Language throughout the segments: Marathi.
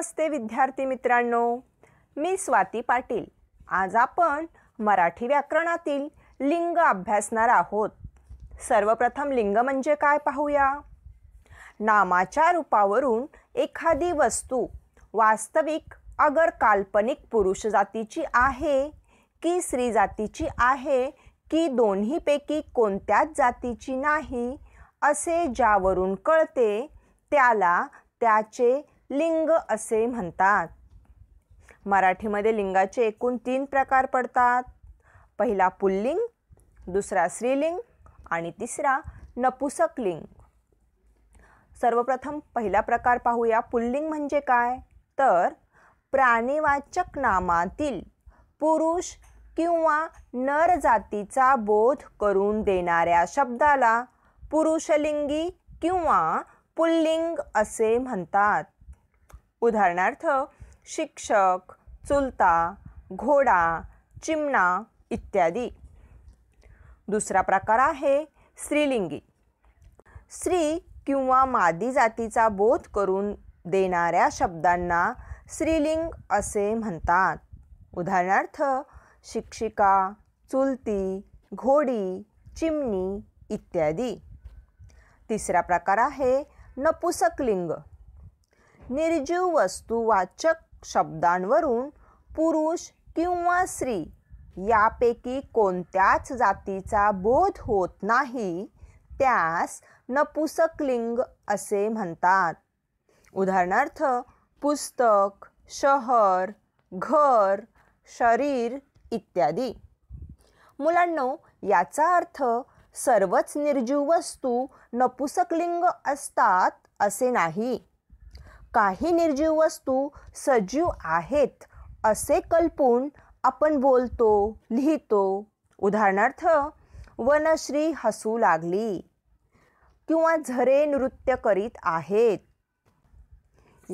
नमस्ते विद्यार्थी मित्रांनो मी स्वाती पाटील आज आपण मराठी व्याकरणातील लिंग अभ्यासणार आहोत सर्वप्रथम लिंग म्हणजे काय पाहूया नामाच्या रूपावरून एखादी वस्तू वास्तविक अगर काल्पनिक पुरुष जातीची आहे की स्त्री जातीची आहे की दोन्हीपैकी कोणत्याच जातीची नाही असे ज्यावरून कळते त्याला त्याचे लिंग असे म्हणतात मराठीमध्ये लिंगाचे एकूण तीन प्रकार पडतात पहिला पुल्लिंग दुसरा स्त्रीलिंग आणि तिसरा नपुसक लिंग सर्वप्रथम पहिला प्रकार पाहूया पुल्लिंग म्हणजे काय तर प्राणीवाचक नामातील पुरुष किंवा नर जातीचा बोध करून देणाऱ्या शब्दाला पुरुषलिंगी किंवा पुल्लिंग असे म्हणतात उदाहरणार्थ शिक्षक चुलता घोडा चिमणा इत्यादी दुसरा प्रकार आहे स्त्रीलिंगी स्त्री किंवा मादी जातीचा बोध करून देणाऱ्या शब्दांना स्त्रीलिंग असे म्हणतात उदाहरणार्थ शिक्षिका चुलती घोडी चिमणी इत्यादी तिसरा प्रकार आहे नपुसकलिंग निर्जीव वस्तुवाचक शब्दांवरून पुरुष किंवा स्त्री यापैकी कोणत्याच जातीचा बोध होत नाही त्यास नपुसकलिंग असे म्हणतात उदाहरणार्थ पुस्तक शहर घर शरीर इत्यादी मुलांनो याचा अर्थ सर्वच निर्जीव वस्तू नपुसकलिंग असतात असे नाही काही निर्जीव वस्तू सजीव आहेत असे कल्पून आपण बोलतो लिहितो उदाहरणार्थ वनश्री हसू लागली किंवा झरे नृत्य करीत आहेत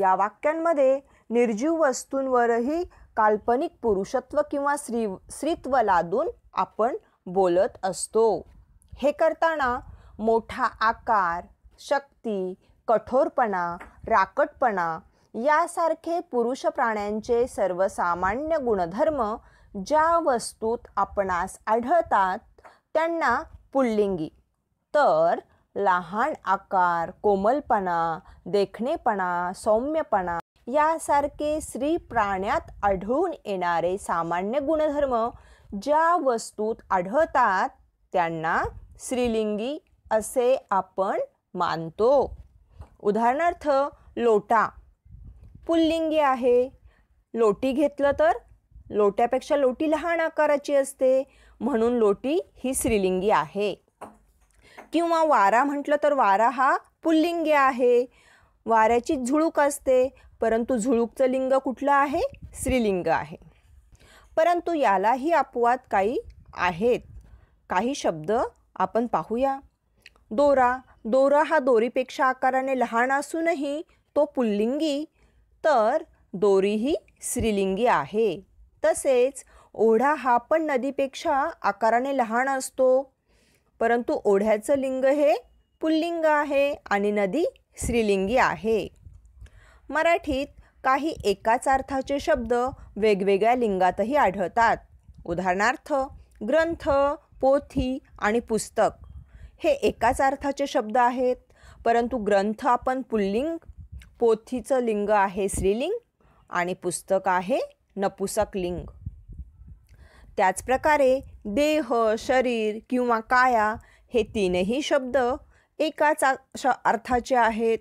या वाक्यांमध्ये निर्जीव वस्तूंवरही काल्पनिक पुरुषत्व किंवा स्त्री स्त्रीत्व लादून आपण बोलत असतो हे करताना मोठा आकार शक्ती कठोरपणा राकटपणा यासारखे पुरुष प्राण्यांचे सर्वसामान्य गुणधर्म ज्या वस्तूत आपणास आढळतात त्यांना पुल्लिंगी तर लहान आकार कोमलपणा देखणेपणा सौम्यपणा यासारखे स्त्री प्राण्यात आढळून येणारे सामान्य गुणधर्म ज्या वस्तूत आढळतात त्यांना स्त्रीलिंगी असे आपण मानतो उदाहरणार्थ लोटा पुल्लिंगी आहे लोटी घेतलं तर लोट्यापेक्षा लोटी लहान आकाराची असते म्हणून लोटी ही स्त्रीलिंगी आहे किंवा वारा म्हटलं तर वारा हा पुल्लिंगी आहे वाऱ्याची झुळूक असते परंतु झुळूकचं लिंग कुठलं आहे स्त्रीलिंग आहे परंतु यालाही अपवाद काही आहेत काही शब्द आपण पाहूया दोरा दोरा हा दोरीपेक्षा आकाराने लहान असूनही तो पुल्लिंगी तर दोरी ही स्त्रीलिंगी आहे तसेच ओढा हा पण नदीपेक्षा आकाराने लहान असतो परंतु ओढ्याचं लिंग हे पुल्लिंग आहे आणि नदी स्त्रीलिंगी आहे मराठीत काही एकाच अर्थाचे शब्द वेगवेगळ्या लिंगातही आढळतात उदाहरणार्थ ग्रंथ पोथी आणि पुस्तक हे एकाच अर्थाचे शब्द आहेत परंतु ग्रंथ आपण पुल्लिंग पोथीचं लिंग आहे स्त्रीलिंग आणि पुस्तक आहे नपुसक लिंग त्याचप्रकारे देह शरीर किंवा काया हे तीनही शब्द एकाच श अर्थाचे आहेत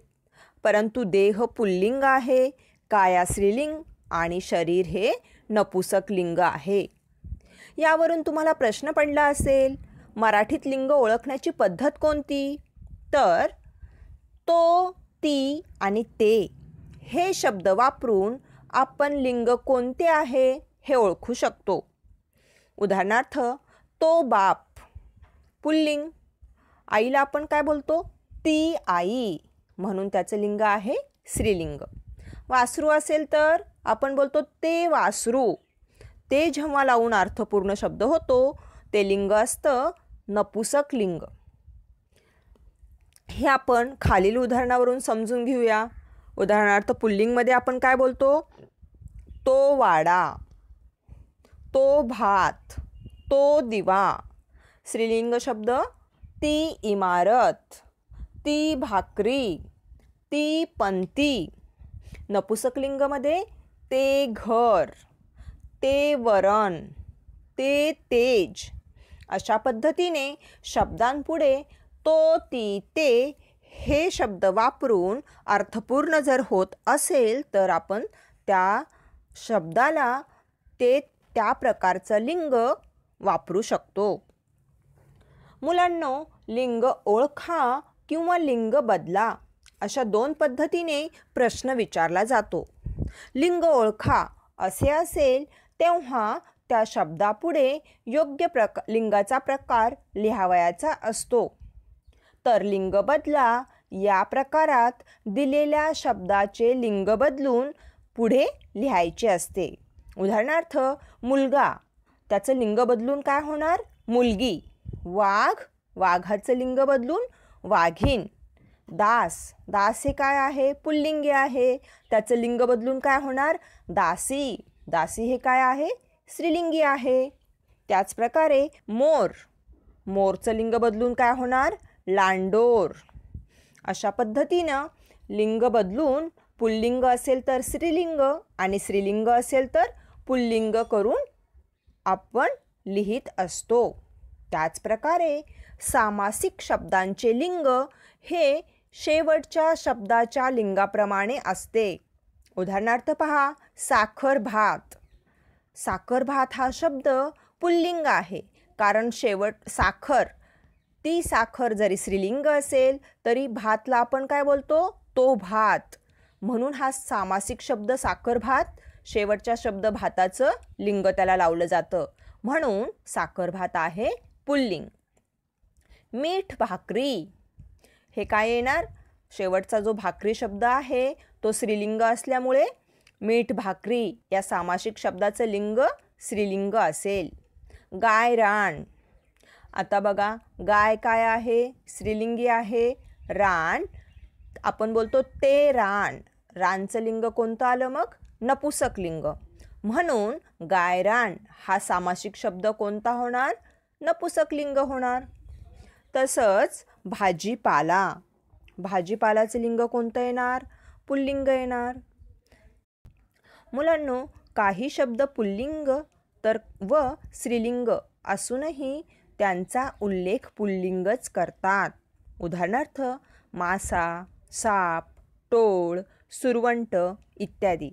परंतु देह पुल्लिंग आहे काया स्त्रीलिंग आणि शरीर हे नपुसक लिंग आहे यावरून तुम्हाला प्रश्न पडला असेल मराठीत लिंग ओळखण्याची पद्धत कोणती तर तो ती आणि ते हे शब्द वापरून आपण लिंग कोणते आहे हे ओळखू शकतो उदाहरणार्थ तो बाप पुल्लिंग आईला आपण काय बोलतो ती आई म्हणून त्याचं लिंग आहे स्त्रीलिंग वासरू असेल तर आपण बोलतो ते वासरू ते जेव्हा लावून अर्थपूर्ण शब्द होतो ते लिंग असतं नपुसक लिंग हे आपण खालील उदाहरणावरून समजून घेऊया उदाहरणार्थ पुल्लिंगमध्ये आपण काय बोलतो तो वाडा तो भात तो दिवा स्त्रीलिंग शब्द ती इमारत ती भाकरी ती पंती नपुसकलिंगमध्ये ते घर ते वरण ते तेज अशा पद्धतीने शब्दांपुढे तो ती ते हे शब्द वापरून अर्थपूर्ण जर होत असेल तर आपण त्या शब्दाला ते त्या प्रकारचं लिंग वापरू शकतो मुलांनो लिंग ओळखा किंवा लिंग बदला अशा दोन पद्धतीने प्रश्न विचारला जातो लिंग ओळखा असे असेल तेव्हा त्या शब्दापुढे योग्य प्रक लिंगाचा प्रकार लिहावयाचा असतो तर लिंग बदला या प्रकारात दिलेल्या शब्दाचे लिंग बदलून पुढे लिहायचे असते उदाहरणार्थ मुलगा त्याचं लिंग बदलून काय होणार मुलगी वाघ वाघाचं लिंग बदलून वाघीण दास दास हे काय आहे पुल्लिंगी आहे त्याचं लिंग बदलून काय होणार दासी दासी हे काय आहे स्त्रीलिंगी आहे त्याचप्रकारे मोर मोरचं लिंग बदलून काय होणार लांडोर अशा पद्धतीनं लिंग बदलून पुल्लिंग असेल तर स्त्रीलिंग आणि स्त्रीलिंग असेल तर पुल्लिंग करून आपण लिहित असतो त्याचप्रकारे सामासिक शब्दांचे लिंग हे शेवटच्या शब्दाच्या लिंगाप्रमाणे असते उदाहरणार्थ पहा साखर भात साखर भात हा शब्द पुल्लिंग आहे कारण शेवट साखर ती साखर जरी स्त्रीलिंग असेल तरी भातला आपण काय बोलतो तो भात म्हणून हा सामासिक शब्द साखर भात शेवटच्या शब्द भाताचं लिंग त्याला लावलं जातं म्हणून साखर भात आहे पुल्लिंग मीठ भाकरी हे काय येणार शेवटचा जो भाकरी शब्द आहे तो स्त्रीलिंग असल्यामुळे मीठ भाकरी या सामासिक शब्दाचं लिंग स्त्रीलिंग असेल गाय रान आता बघा गाय काय आहे स्त्रीलिंगी आहे रान आपण बोलतो ते रान रानचं लिंग कोणतं आलं मग नपुसक लिंग म्हणून गायरान हा सामासिक शब्द कोणता होणार नपुसक लिंग होणार तसंच भाजीपाला भाजीपालाचं लिंग कोणतं येणार पुल्लिंग येणार मुलांनो काही शब्द पुल्लिंग तर व स्त्रीलिंग असूनही त्यांचा उल्लेख पुल्लिंगच करतात उदाहरणार्थ मासा साप टोळ सुरवंट इत्यादी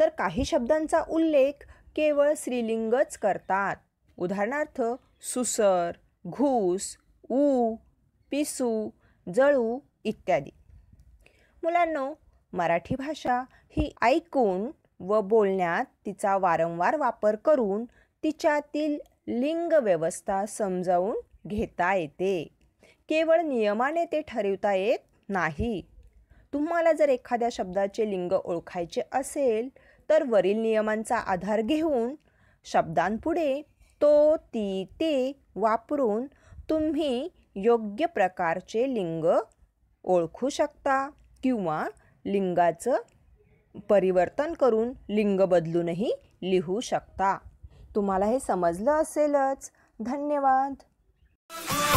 तर काही शब्दांचा उल्लेख केवळ स्त्रीलिंगच करतात उदाहरणार्थ सुसर घूस ऊ पिसू जळू इत्यादी मुलांनो मराठी भाषा ही ऐकून व बोलण्यात तिचा वारंवार वापर करून तिच्यातील लिंग व्यवस्था समजावून घेता येते केवळ नियमाने ते ठरवता येत नाही तुम्हाला जर एखाद्या शब्दाचे लिंग ओळखायचे असेल तर वरील नियमांचा आधार घेऊन शब्दांपुढे तो ती ते वापरून तुम्ही योग्य प्रकारचे लिंग ओळखू शकता किंवा लिंगाचं परिवर्तन करून लिंग बदलूनही लिहू शकता तुम्हाला हे समजलं असेलच धन्यवाद